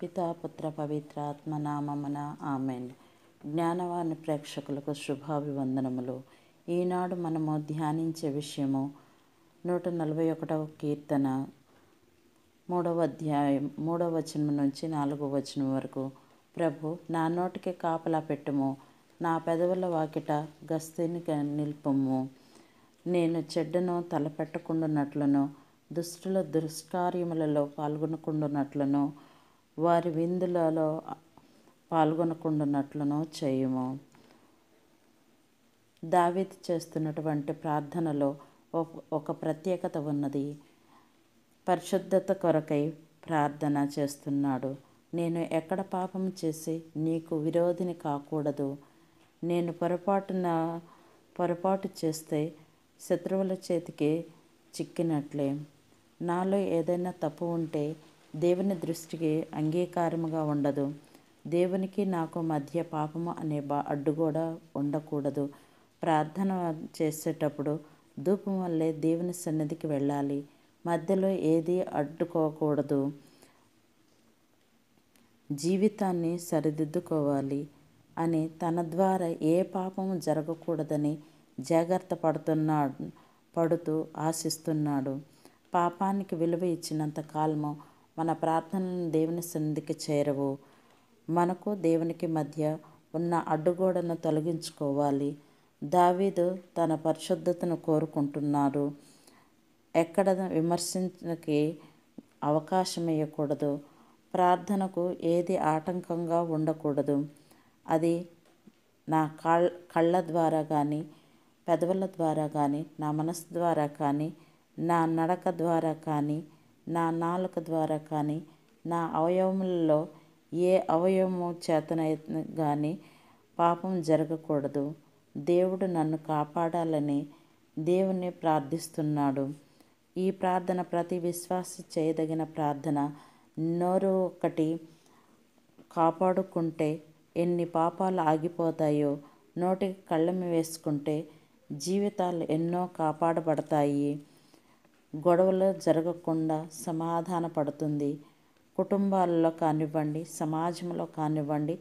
పితాపుత్ర పవిత్ర ఆత్మనామమున amen Gnanavani ప్రేక్షకులకు శుభాభివందనములు ఈనాడు మనము ధ్యానించే విషయము నూట నలభై ఒకటవ కీర్తన మూడవ అధ్యాయం మూడవ వచనం నుంచి నాలుగవ వచనం వరకు ప్రభు నా నోటికి కాపలా పెట్టుము నా పెదవుల వాకిట గస్తీని నిల్పము నేను చెడ్డను తలపెట్టకుండానట్లను దుష్టుల దుష్కార్యములలో పాల్గొనకుండానట్లను వారి విందులలో పాల్గొనకుండానట్లను చేయము దావిత్ చేస్తున్నటువంటి ప్రార్థనలో ఒక ప్రత్యేకత ఉన్నది పరిశుద్ధత కొరకై ప్రార్థన చేస్తున్నాడు నేను ఎక్కడ పాపం చేసి నీకు విరోధిని కాకూడదు నేను పొరపాటున పొరపాటు చేస్తే శత్రువుల చేతికి చిక్కినట్లే నాలో ఏదైనా తప్పు ఉంటే దేవుని దృష్టికి అంగీకారముగా ఉండదు దేవునికి నాకు మధ్య పాపము అనే బా అడ్డుగోడ ఉండకూడదు ప్రార్థన చేసేటప్పుడు ధూపం వల్లే దేవుని సన్నిధికి వెళ్ళాలి మధ్యలో ఏది అడ్డుకోకూడదు జీవితాన్ని సరిదిద్దుకోవాలి అని తన ద్వారా ఏ పాపము జరగకూడదని జాగ్రత్త పడుతున్నా పడుతూ ఆశిస్తున్నాడు పాపానికి విలువ ఇచ్చినంత కాలము మన ప్రార్థనలను దేవుని సన్నిధికి చేరవు మనకు దేవునికి మధ్య ఉన్న అడ్డుగోడను తొలగించుకోవాలి దావీదు తన పరిశుద్ధతను కోరుకుంటున్నారు ఎక్కడ విమర్శించడానికి అవకాశం ఇవ్వకూడదు ప్రార్థనకు ఏది ఆటంకంగా ఉండకూడదు అది నా కాళ్ కళ్ళ ద్వారా కానీ పెదవుల ద్వారా కానీ నా మనసు ద్వారా కానీ నా నడక ద్వారా కానీ నా నాలుక ద్వారా కానీ నా అవయవములలో ఏ అవయవము చేతన కానీ పాపం జరగకూడదు దేవుడు నన్ను కాపాడాలని దేవుణ్ణి ప్రార్థిస్తున్నాడు ఈ ప్రార్థన ప్రతి విశ్వాసి చేయదగిన ప్రార్థన నోరు ఒకటి కాపాడుకుంటే ఎన్ని పాపాలు ఆగిపోతాయో నోటికి కళ్ళమి వేసుకుంటే జీవితాలు ఎన్నో కాపాడబడతాయి గొడవలు జరగకుండా సమాధాన పడుతుంది కుటుంబాల్లో కానివ్వండి సమాజంలో కానివ్వండి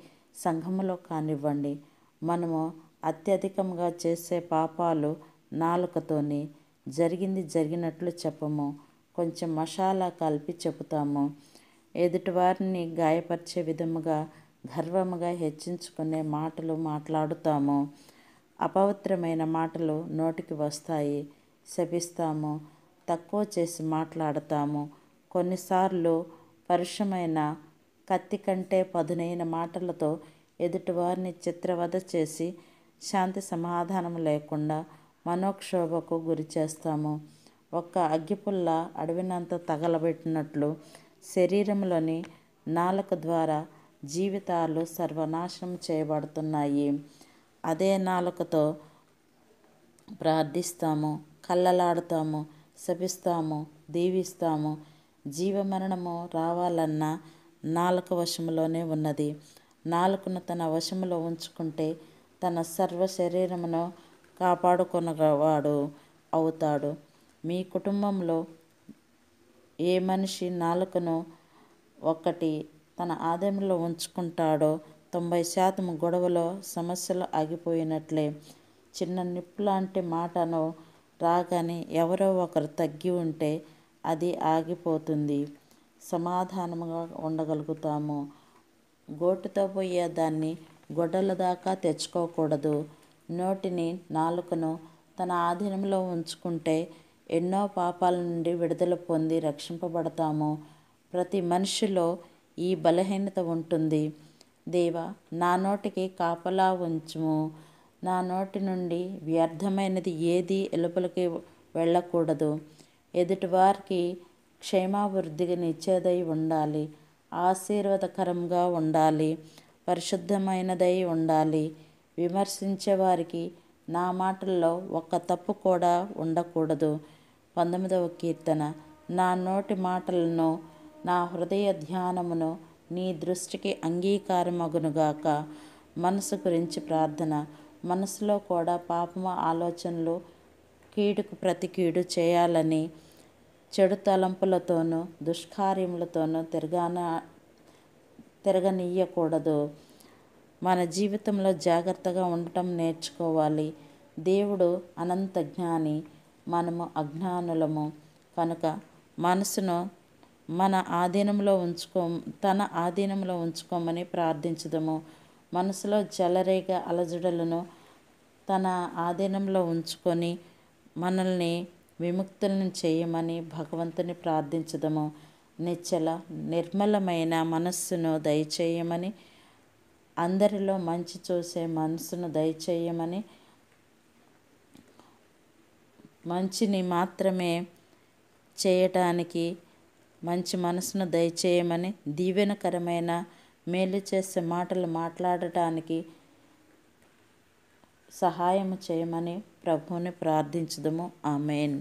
సంఘంలో కానివ్వండి మనము అత్యధికంగా చేసే పాపాలు నాలుకతోని జరిగింది జరిగినట్లు చెప్పము కొంచెం మసాలా కలిపి చెబుతాము ఎదుటివారిని గాయపరిచే విధముగా గర్వముగా హెచ్చించుకునే మాటలు మాట్లాడుతాము అపవిత్రమైన మాటలు నోటికి వస్తాయి శపిస్తాము తక్కువ చేసి మాట్లాడతాము కొన్నిసార్లు పరుషమైన కత్తి కంటే పదునైన మాటలతో ఎదుటివారిని చిత్రవధ చేసి శాంతి సమాధానం లేకుండా మనోక్షోభకు గురి చేస్తాము ఒక్క అగ్గిపుల్ల అడవినంత తగలబెట్టినట్లు శరీరంలోని నాలుక ద్వారా జీవితాలు సర్వనాశనం చేయబడుతున్నాయి అదే నాలుకతో ప్రార్థిస్తాము కళ్ళలాడుతాము శపిస్తాము దీవిస్తాము జీవమరణము రావాలన్న నాలుక వశములోనే ఉన్నది నాలుకను తన వశములో ఉంచుకుంటే తన సర్వ శరీరమును కాపాడుకున్నవాడు అవుతాడు మీ కుటుంబంలో ఏ మనిషి నాలుకను ఒకటి తన ఆదాయంలో ఉంచుకుంటాడో తొంభై శాతం గొడవలో సమస్యలు ఆగిపోయినట్లే చిన్న నిప్పు లాంటి మాటను రాగానే ఎవరో ఒకరు తగ్గి ఉంటే అది ఆగిపోతుంది సమాధానంగా ఉండగలుగుతాము గోటుతో పోయే దాన్ని గొడ్డల దాకా తెచ్చుకోకూడదు నోటిని నాలుకను తన ఆధీనంలో ఉంచుకుంటే ఎన్నో పాపాల నుండి విడుదల పొంది రక్షింపబడతాము ప్రతి మనిషిలో ఈ బలహీనత ఉంటుంది దేవ నా నోటికి కాపలా ఉంచుము నా నోటి నుండి వ్యర్థమైనది ఏది ఎలుపలకి వెళ్ళకూడదు ఎదుటివారికి నిచ్చేదై ఉండాలి ఆశీర్వాదకరంగా ఉండాలి పరిశుద్ధమైనదై ఉండాలి విమర్శించే వారికి నా మాటల్లో ఒక్క తప్పు కూడా ఉండకూడదు పంతొమ్మిదవ కీర్తన నా నోటి మాటలను నా హృదయ ధ్యానమును నీ దృష్టికి అంగీకారమగునుగాక మనసు గురించి ప్రార్థన మనసులో కూడా పాపమ ఆలోచనలు కీడుకు ప్రతి కీడు చేయాలని చెడు తలంపులతోనూ దుష్కార్యములతోనూ తిరగాన తిరగనీయకూడదు మన జీవితంలో జాగ్రత్తగా ఉండటం నేర్చుకోవాలి దేవుడు అనంత జ్ఞాని మనము అజ్ఞానులము కనుక మనసును మన ఆధీనంలో ఉంచుకో తన ఆధీనంలో ఉంచుకోమని ప్రార్థించదము మనసులో జలరేగ అలజడలను తన ఆధీనంలో ఉంచుకొని మనల్ని విముక్తులను చేయమని భగవంతుని ప్రార్థించదము నిచ్చల నిర్మలమైన మనస్సును దయచేయమని అందరిలో మంచి చూసే మనసును దయచేయమని మంచిని మాత్రమే చేయటానికి మంచి మనసును దయచేయమని దీవెనకరమైన మేలు చేసే మాటలు మాట్లాడటానికి సహాయము చేయమని ప్రభువుని ప్రార్థించదము ఆమెన్